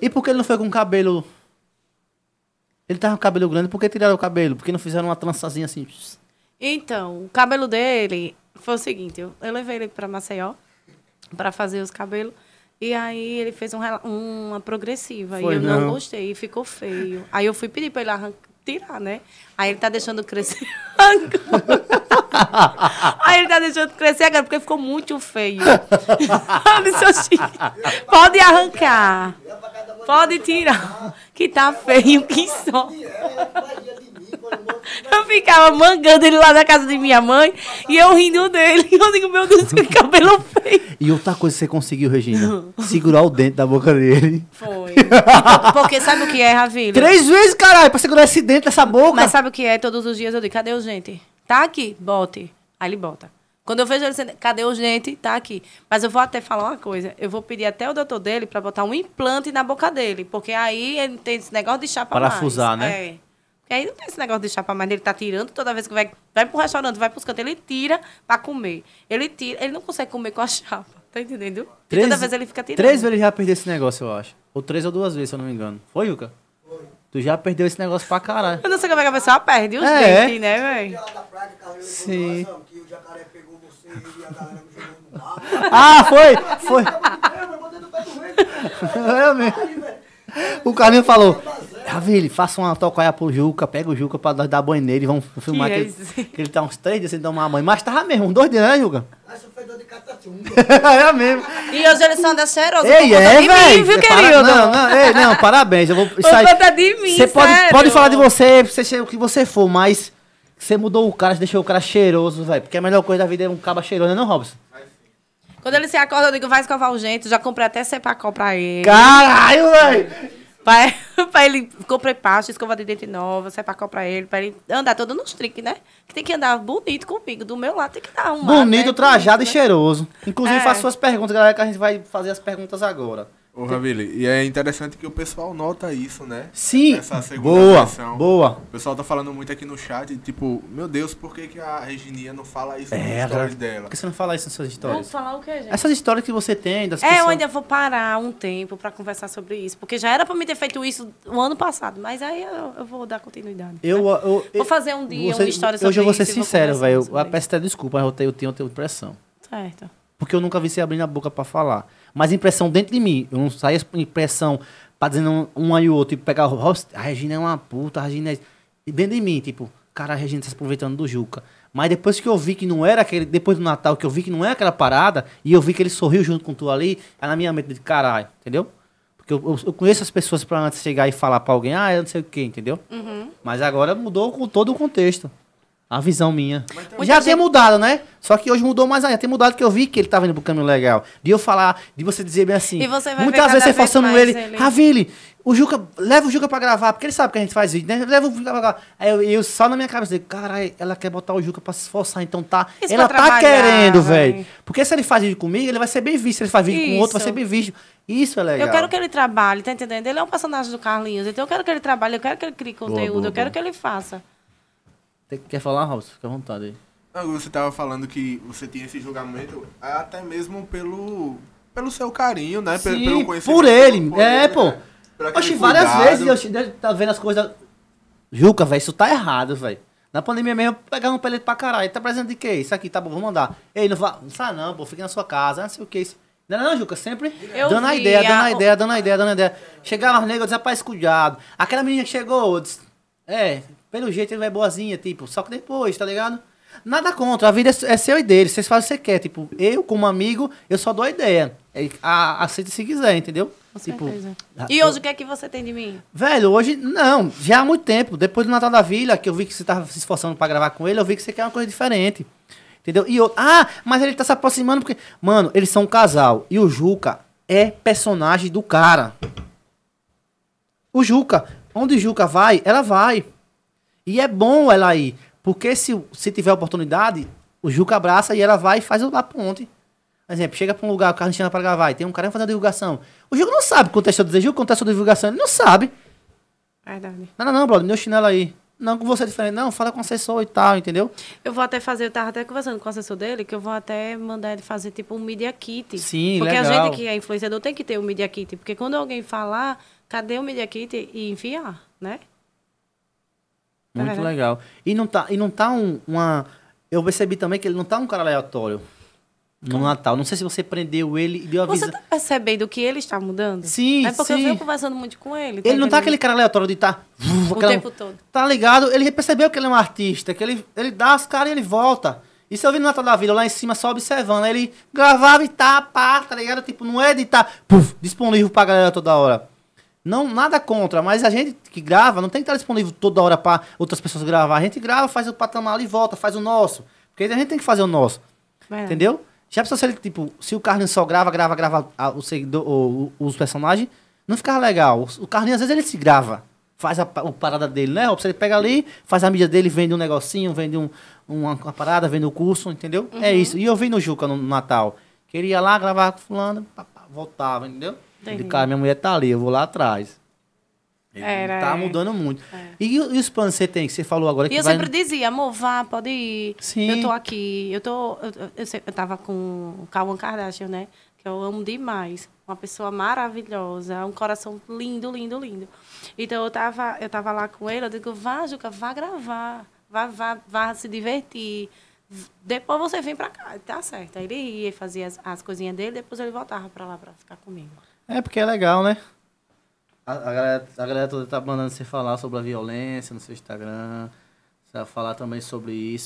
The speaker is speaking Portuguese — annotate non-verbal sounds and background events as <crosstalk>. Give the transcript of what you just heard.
E por que ele não foi com cabelo? Ele tava com cabelo grande, por que tiraram o cabelo? Por que não fizeram uma trançazinha assim? Então, o cabelo dele foi o seguinte, eu, eu levei ele para Maceió para fazer os cabelos. E aí ele fez um, uma progressiva foi, e eu não. não. gostei, ficou feio. Aí eu fui pedir para ele arrancar, tirar, né? Aí ele tá deixando crescer. <laughs> aí ele tá deixando crescer agora porque ficou muito feio. <laughs> Pode arrancar. Pode tirar, que tá feio, que só. Eu ficava mangando ele lá na casa de minha mãe e eu rindo dele. eu digo, meu Deus, que cabelo feio. E outra coisa que você conseguiu, Regina? Segurar o dente da boca dele. Foi. Porque sabe o que é, Ravilho? Três vezes, caralho, pra segurar esse dente dessa boca. Mas sabe o que é? Todos os dias eu digo, cadê o gente? Tá aqui, bote. Aí ele bota. Quando eu vejo ele cadê o gente? Tá aqui. Mas eu vou até falar uma coisa. Eu vou pedir até o doutor dele para botar um implante na boca dele. Porque aí ele tem esse negócio de chapa Parafusar, mais. né? É. Porque aí não tem esse negócio de chapa mais. Né? Ele tá tirando toda vez que vai, vai pro restaurante, vai pros cantos, ele tira para comer. Ele tira, ele não consegue comer com a <laughs> chapa. Tá entendendo? Três, toda vez ele fica tirando. Três vezes ele já perdeu esse negócio, eu acho. Ou três ou duas vezes, se eu não me engano. Foi, Yuka? Foi. Tu já perdeu esse negócio pra caralho. Eu não sei como é que a pessoa perde os é. dentes, né, velho? Tá tá Sim. Que o jacaré e a galera me jogando no barro. Ah, foi! Foi! É mesmo. O Carlinhos falou, Ravilho, faça uma tocaia pro Juca, pega o Juca pra nós dar banho nele, vamos filmar que, ele, que ele tá uns três dias sem tomar banho. Mas tava mesmo, uns dois dias, né, Juca? Mas foi dor de catatumba. <laughs> é mesmo. E hoje eles são da cheirosa. Ei, é, velho. viu, querido? Não, não, ei, não, parabéns. Eu vou, por sair, conta de mim, Você pode, pode falar de você, você o que você for, mas você mudou o cara, você deixou o cara cheiroso, velho. Porque a melhor coisa da vida é um cabo cheiroso, não, é, Robson? Quando ele se acorda, eu digo, vai escovar o gente. Já comprei até sepacol pra ele. Caralho, velho! Pra, <laughs> ele, comprei pasta, escova de dente nova, sepacol pra ele, pra ele andar todo nos trinques, né? Que tem que andar bonito comigo, do meu lado tem que dar um Bonito, né? trajado e né? cheiroso. Inclusive, é. faço suas perguntas, galera, que a gente vai fazer as perguntas agora. Ô, Ravili, e é interessante que o pessoal nota isso, né? Sim. Essa segunda boa, versão. Boa. O pessoal tá falando muito aqui no chat, tipo, meu Deus, por que, que a Reginia não fala isso é, nas histórias dela? Por que você não fala isso nas suas histórias? Vamos falar o que, gente? Essas histórias que você tem das É, pessoas... eu ainda vou parar um tempo para conversar sobre isso, porque já era para me ter feito isso o ano passado, mas aí eu, eu vou dar continuidade. Eu, né? eu, eu, vou fazer um dia você, uma história sobre isso. Hoje eu vou ser sincero, velho. Eu peço até desculpa, mas eu, tenho, eu tenho pressão. Certo porque eu nunca vi você abrindo a boca para falar. Mas impressão dentro de mim, eu não saía impressão pra tá dizer um e o outro, tipo, pegar o a Regina é uma puta, a Regina é... E dentro de mim, tipo, cara, a Regina tá se aproveitando do Juca. Mas depois que eu vi que não era aquele, depois do Natal, que eu vi que não é aquela parada, e eu vi que ele sorriu junto com tu ali, aí é na minha mente, de caralho, entendeu? Porque eu, eu, eu, conheço as pessoas pra antes chegar e falar pra alguém, ah, eu é não sei o quê, entendeu? Uhum. Mas agora mudou com todo o contexto. A visão minha. Então, já tem é- mudado, né? Só que hoje mudou mais ainda. Tem mudado que eu vi que ele tava indo pro caminho legal. De eu falar, de você dizer bem assim. Você muitas vezes você forçando ele, Ravile, o Juca, leva o Juca pra gravar, porque ele sabe que a gente faz vídeo, né? Leva o Juca pra gravar. Aí eu, eu só na minha cabeça digo, caralho, ela quer botar o Juca pra se esforçar, então tá. Isso ela tá querendo, né? velho. Porque se ele faz vídeo comigo, ele vai ser bem visto. Se ele faz vídeo Isso. com outro, vai ser bem visto. Isso é legal. Eu quero que ele trabalhe, tá entendendo? Ele é um personagem do Carlinhos, então eu quero que ele trabalhe, eu quero que ele crie conteúdo, boa, boa, eu quero boa. que ele faça. Quer falar, Robson? Fica à vontade aí. Não, você tava falando que você tinha esse julgamento até mesmo pelo, pelo seu carinho, né? Sim, pelo conhecimento. Por ele, é, né? por é, pô. Oxi, várias cuidado. vezes eu né, tá vendo as coisas. Juca, velho, isso tá errado, velho. Na pandemia mesmo, pegar um pelete pra caralho. Tá presente de quê? Isso aqui, tá bom, vou mandar. Ei, não vai. Não sai não, pô, fica na sua casa, não sei o que. Isso. Não, não, Juca, sempre eu dando a ideia, dando a ideia, dando a ideia, dando a ideia. Chegava as negras, eu rapaz, cuidado. Aquela menina que chegou, eu disse, é, pelo jeito ele vai boazinha, tipo, só que depois, tá ligado? Nada contra, a vida é, é, seu e dele, vocês fazem o que você quer. Tipo, eu, como amigo, eu só dou ideia. É, a, aceita se quiser, entendeu? Com tipo, certeza. Ah, e hoje o que é que você tem de mim? Velho, hoje não, já há muito tempo. Depois do Natal da Vila, que eu vi que você tava se esforçando para gravar com ele, eu vi que você quer uma coisa diferente. Entendeu? E eu, ah, mas ele tá se aproximando porque. Mano, eles são um casal. E o Juca é personagem do cara. O Juca, onde o Juca vai, ela vai. E é bom ela ir, porque se, se tiver oportunidade, o Juca abraça e ela vai e faz a ponte. Por exemplo, chega pra um lugar, o carro chama pra gravar, e tem um cara fazendo divulgação. O Juca não sabe quanto é seu desejo, quanto é sua divulgação, ele não sabe. Verdade. Não, não, não, brother, meu chinelo aí. Não, com você é diferente. Não, fala com o assessor e tal, entendeu? Eu vou até fazer, eu tava até conversando com o assessor dele, que eu vou até mandar ele fazer tipo um media kit. Sim, porque legal. Porque a gente que é influenciador tem que ter um media kit, porque quando alguém falar, cadê o media kit e enviar, né? Muito legal. E não tá, e não tá um, uma. Eu percebi também que ele não tá um cara aleatório no Natal. Não sei se você prendeu ele e deu Você tá percebendo que ele está mudando? Sim, É porque sim. eu venho conversando muito com ele. Tá ele não tá aquele cara aleatório de tá... O aquela, tempo todo. Tá ligado? Ele percebeu que ele é um artista, que ele, ele dá as caras e ele volta. Isso eu vi no Natal da Vida, lá em cima, só observando. Ele gravava e tá, pá, tá ligado? Tipo, não é de tá puf, disponível pra galera toda hora. Não, nada contra, mas a gente que grava não tem que estar disponível toda hora para outras pessoas gravar. A gente grava, faz o patamar e volta, faz o nosso. Porque a gente tem que fazer o nosso. É. entendeu? Já pensou se ele, tipo, se o Carlinhos só grava, grava, grava a, o seguidor, o, o, os personagens, não ficava legal. O, o Carlinhos, às vezes, ele se grava. Faz a, a parada dele, né, se Ele pega ali, faz a mídia dele, vende um negocinho, vende um, uma, uma parada, vende o um curso, entendeu? É uhum. É isso. E eu vi no Juca no, no Natal. Queria lá gravar com fulano, voltava, entendeu? Entendi. De cara, minha mulher tá ali, eu vou lá atrás. Era, tá é. mudando muito. É. E, e, os planos que você tem, que você falou agora? Que e eu vai... sempre dizia, amor, vá, pode ir. Sim. Eu tô aqui. Eu tô. eu, eu, eu tava com o Calvin Kardashian, né? Que eu amo demais. Uma pessoa maravilhosa, um coração lindo, lindo, lindo. Então eu tava, eu tava lá com ele, eu digo, vá, Juca, vá gravar. Vá, vá, vá se divertir. Depois você vem pra cá. Tá certo. Aí ele ia fazer as, as coisinhas dele, depois ele voltava pra lá pra ficar comigo. É porque é legal, né? A, a, galera, a galera toda tá mandando você falar sobre a violência no seu Instagram. Você vai falar também sobre isso.